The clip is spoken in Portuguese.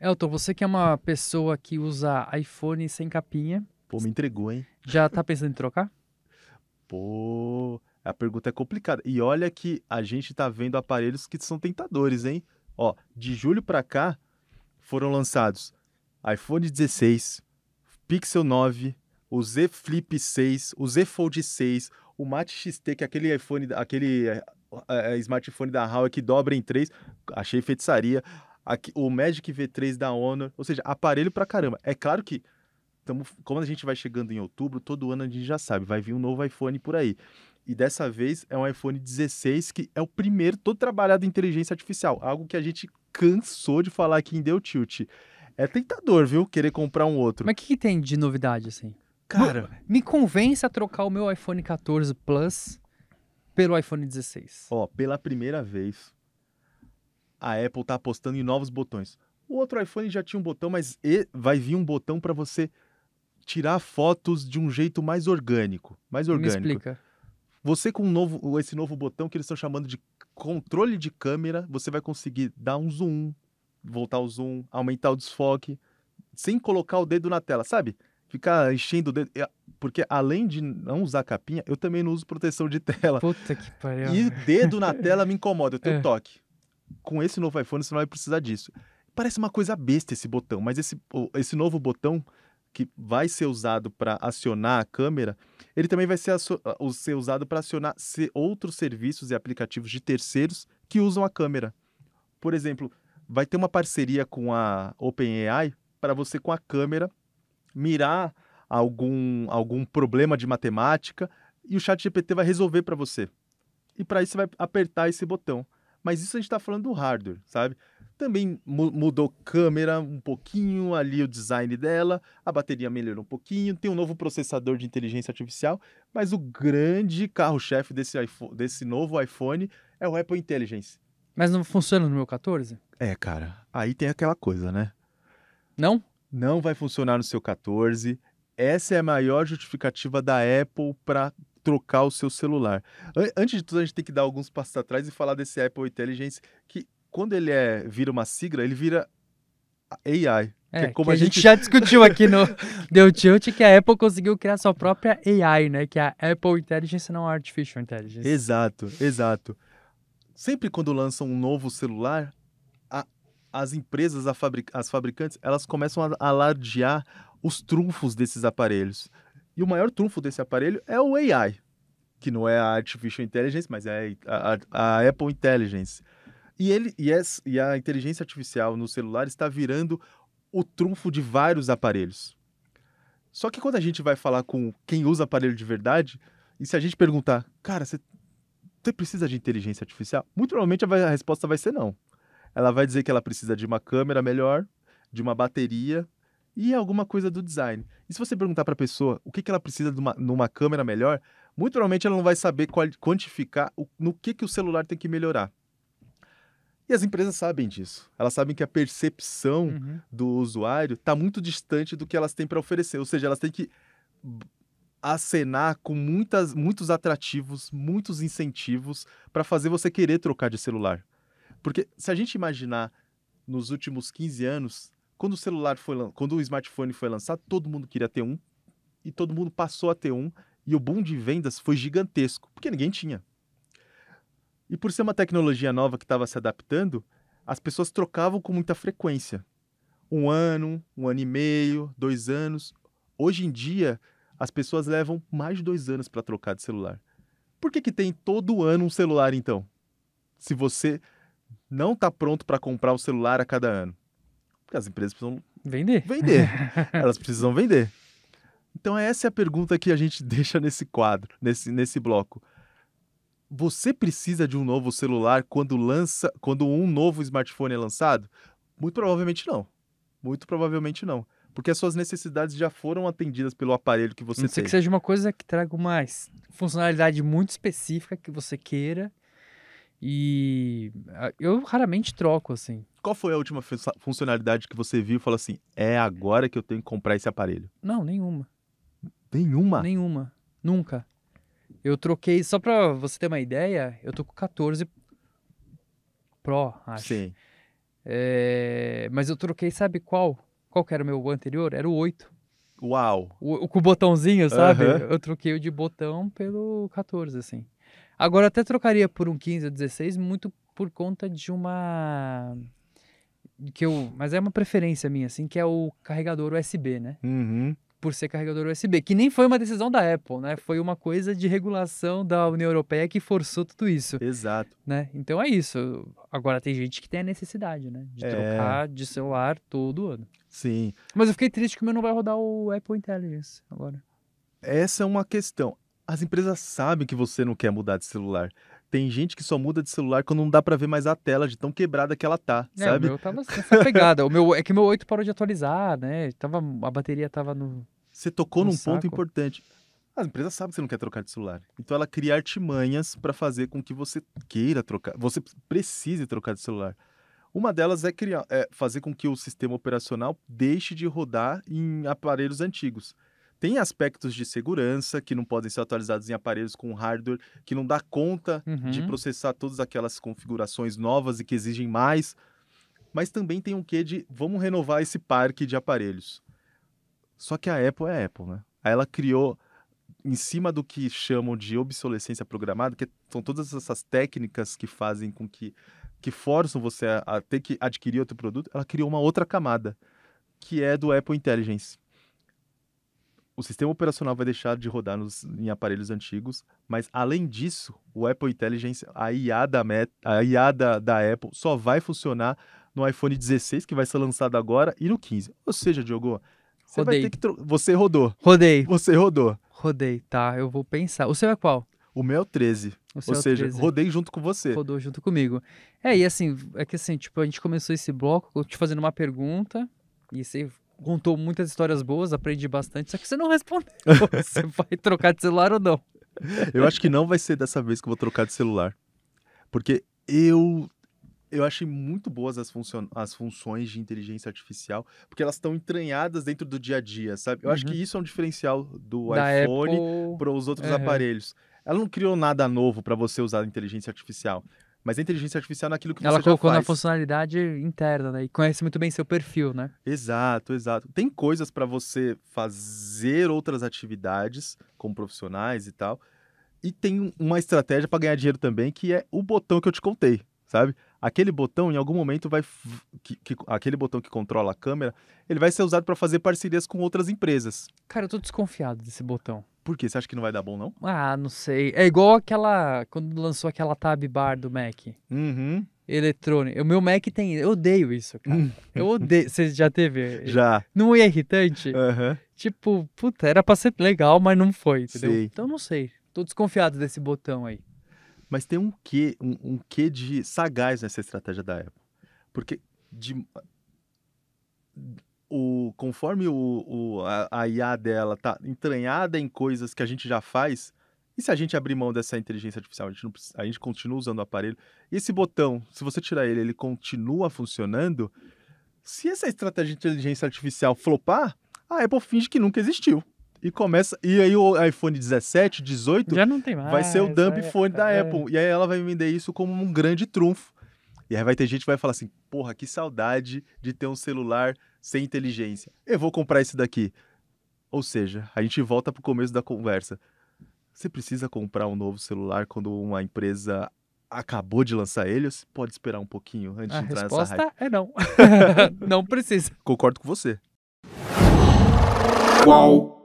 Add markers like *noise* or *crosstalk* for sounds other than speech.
Elton, você que é uma pessoa que usa iPhone sem capinha. Pô, me entregou, hein? Já tá pensando em trocar? Pô, a pergunta é complicada. E olha que a gente tá vendo aparelhos que são tentadores, hein? Ó, de julho para cá foram lançados iPhone 16, Pixel 9, o Z Flip 6, o Z Fold 6, o Mate XT, que é aquele iPhone, aquele é, é, smartphone da Huawei que dobra em três, achei feitiçaria aqui, o Magic V3 da Honor, ou seja, aparelho pra caramba. É claro que, tamo, como a gente vai chegando em outubro, todo ano a gente já sabe, vai vir um novo iPhone por aí. E dessa vez é um iPhone 16 que é o primeiro todo trabalhado em inteligência artificial, algo que a gente cansou de falar aqui em The Tilt. É tentador, viu? Querer comprar um outro. Mas o que, que, tem de novidade assim? Cara, me, me convence a trocar o meu iPhone 14 Plus pelo iPhone 16. Ó, pela primeira vez, a Apple está apostando em novos botões. O outro iPhone já tinha um botão, mas vai vir um botão para você tirar fotos de um jeito mais orgânico, mais orgânico. Me explica. Você com um novo, esse novo botão que eles estão chamando de controle de câmera, você vai conseguir dar um zoom, voltar o zoom, aumentar o desfoque, sem colocar o dedo na tela, sabe? Ficar enchendo o dedo. Porque além de não usar capinha, eu também não uso proteção de tela. Puta que pariu. E dedo na *laughs* tela me incomoda, eu tenho é. toque com esse novo iPhone você não vai precisar disso. Parece uma coisa besta esse botão, mas esse, esse novo botão que vai ser usado para acionar a câmera, ele também vai ser, ser usado para acionar outros serviços e aplicativos de terceiros que usam a câmera. Por exemplo, vai ter uma parceria com a OpenAI para você, com a câmera, mirar algum, algum problema de matemática e o ChatGPT vai resolver para você. E para isso, você vai apertar esse botão. Mas isso a gente está falando do hardware, sabe? Também mudou câmera um pouquinho, ali o design dela, a bateria melhorou um pouquinho, tem um novo processador de inteligência artificial, mas o grande carro-chefe desse, desse novo iPhone é o Apple Intelligence. Mas não funciona no meu 14? É, cara, aí tem aquela coisa, né? Não? Não vai funcionar no seu 14. Essa é a maior justificativa da Apple para trocar o seu celular. Antes de tudo, a gente tem que dar alguns passos atrás e falar desse Apple Intelligence, que quando ele é, vira uma sigla, ele vira AI. É, é como a, a gente... já discutiu aqui no The *laughs* Tilt que a Apple conseguiu criar sua própria AI, né? Que é a Apple Intelligence, não a Artificial Intelligence. Exato, exato. Sempre quando lançam um novo celular, a, as empresas, a fabric, as fabricantes, elas começam a alardear os trunfos desses aparelhos. E o maior trunfo desse aparelho é o AI, que não é a Artificial Intelligence, mas é a, a, a Apple Intelligence. E, ele, e, e a inteligência artificial no celular está virando o trunfo de vários aparelhos. Só que quando a gente vai falar com quem usa aparelho de verdade, e se a gente perguntar, cara, você, você precisa de inteligência artificial? Muito provavelmente a, a resposta vai ser não. Ela vai dizer que ela precisa de uma câmera melhor, de uma bateria e alguma coisa do design. E se você perguntar para a pessoa o que, que ela precisa de uma, numa câmera melhor, muito provavelmente ela não vai saber qual, quantificar o, no que, que o celular tem que melhorar. E as empresas sabem disso. Elas sabem que a percepção uhum. do usuário está muito distante do que elas têm para oferecer. Ou seja, elas têm que acenar com muitas, muitos atrativos, muitos incentivos para fazer você querer trocar de celular. Porque se a gente imaginar nos últimos 15 anos, quando o celular foi quando o smartphone foi lançado, todo mundo queria ter um e todo mundo passou a ter um e o boom de vendas foi gigantesco, porque ninguém tinha. E por ser uma tecnologia nova que estava se adaptando, as pessoas trocavam com muita frequência. Um ano, um ano e meio, dois anos. Hoje em dia, as pessoas levam mais de dois anos para trocar de celular. Por que, que tem todo ano um celular, então? Se você não está pronto para comprar um celular a cada ano. Porque as empresas precisam vender. Vender. *laughs* Elas precisam vender. Então essa é a pergunta que a gente *laughs* deixa nesse quadro, nesse, nesse bloco. Você precisa de um novo celular quando lança, quando um novo smartphone é lançado? Muito provavelmente não. Muito provavelmente não. Porque as suas necessidades já foram atendidas pelo aparelho que você não tem. Não sei que seja uma coisa que traga uma funcionalidade muito específica que você queira. E ah, eu raramente troco, assim. Qual foi a última funcionalidade que você viu e falou assim: é agora que eu tenho que comprar esse aparelho? Não, nenhuma. Nenhuma? Nenhuma. Nunca. Eu troquei, só pra você ter uma ideia, eu tô com 14 Pro, acho. Sim. É, mas eu troquei, sabe qual? Qual que era o meu anterior? Era o 8. Uau! O, com o botãozinho, sabe? Uhum. Eu troquei o de botão pelo 14, assim. Agora até trocaria por um 15 ou 16, muito por conta de uma que eu, mas é uma preferência minha, assim, que é o carregador USB, né? Uhum. Por ser carregador USB, que nem foi uma decisão da Apple, né? Foi uma coisa de regulação da União Europeia que forçou tudo isso. Exato. Né? Então é isso. Agora tem gente que tem a necessidade, né? De é... trocar de celular todo ano. Sim. Mas eu fiquei triste que o meu não vai rodar o Apple Intelligence agora. Essa é uma questão. As empresas sabem que você não quer mudar de celular. Tem gente que só muda de celular quando não dá para ver mais a tela de tão quebrada que ela tá, é, sabe? O meu tava tá nessa pegada. o meu, é que meu 8 parou de atualizar, né? Tava, a bateria tava no. Você tocou no num saco. ponto importante. A empresa sabe que você não quer trocar de celular. Então ela cria artimanhas para fazer com que você queira trocar, você precise trocar de celular. Uma delas é, criar, é fazer com que o sistema operacional deixe de rodar em aparelhos antigos. Tem aspectos de segurança que não podem ser atualizados em aparelhos com hardware que não dá conta uhum. de processar todas aquelas configurações novas e que exigem mais. Mas também tem um quê de vamos renovar esse parque de aparelhos. Só que a Apple é a Apple, né? Ela criou em cima do que chamam de obsolescência programada, que são todas essas técnicas que fazem com que que forçam você a ter que adquirir outro produto, ela criou uma outra camada, que é do Apple Intelligence o sistema operacional vai deixar de rodar nos, em aparelhos antigos, mas além disso, o Apple Intelligence, a IA, da, a IA da, da Apple, só vai funcionar no iPhone 16, que vai ser lançado agora, e no 15. Ou seja, Diogo, você Rodei. vai ter que. Você rodou. Rodei. Você rodou. Rodei, tá. Eu vou pensar. O seu é qual? O meu é o 13. O seu Ou é seja, 13. rodei junto com você. Rodou junto comigo. É, e assim, é que assim, tipo, a gente começou esse bloco te fazendo uma pergunta, e você contou muitas histórias boas, aprendi bastante, só que você não respondeu. *laughs* você vai trocar de celular ou não? Eu acho que não vai ser dessa vez que eu vou trocar de celular. Porque eu eu achei muito boas as, as funções de inteligência artificial, porque elas estão entranhadas dentro do dia a dia, sabe? Eu uhum. acho que uhum. isso é um diferencial do da iPhone para os outros uhum. aparelhos. Ela não criou nada novo para você usar a inteligência artificial. Mas a inteligência artificial naquilo que Ela você já faz. Ela colocou na funcionalidade interna, né? E conhece muito bem seu perfil, né? Exato, exato. Tem coisas para você fazer outras atividades como profissionais e tal. E tem uma estratégia para ganhar dinheiro também, que é o botão que eu te contei, sabe? Aquele botão, em algum momento, vai. Que, que, aquele botão que controla a câmera, ele vai ser usado para fazer parcerias com outras empresas. Cara, eu tô desconfiado desse botão. Por quê? Você acha que não vai dar bom, não? Ah, não sei. É igual aquela. Quando lançou aquela tab bar do Mac. Uhum. Eletrônico. O meu Mac tem. Eu odeio isso, cara. Hum. eu odeio. Você já teve? Já. Não é irritante? Uhum. Tipo, puta, era pra ser legal, mas não foi, entendeu? Sei. Então não sei. Tô desconfiado desse botão aí. Mas tem um quê, um, um quê de sagaz nessa estratégia da Apple. Porque de o, conforme o, o a, a, IA dela tá entranhada em coisas que a gente já faz, e se a gente abrir mão dessa inteligência artificial, a gente, não, a gente continua usando o aparelho, e esse botão, se você tirar ele, ele continua funcionando, se essa estratégia de inteligência artificial flopar, a Apple finge que nunca existiu. E começa. E aí o iPhone 17, 18. Já não tem mais. Vai ser o dump é, phone é, da é. Apple. E aí ela vai vender isso como um grande trunfo. E aí vai ter gente que vai falar assim: porra, que saudade de ter um celular sem inteligência. Eu vou comprar esse daqui. Ou seja, a gente volta para o começo da conversa. Você precisa comprar um novo celular quando uma empresa acabou de lançar ele ou você pode esperar um pouquinho antes a de entrar nessa hype? A resposta é não. *laughs* não precisa. Concordo com você. Qual?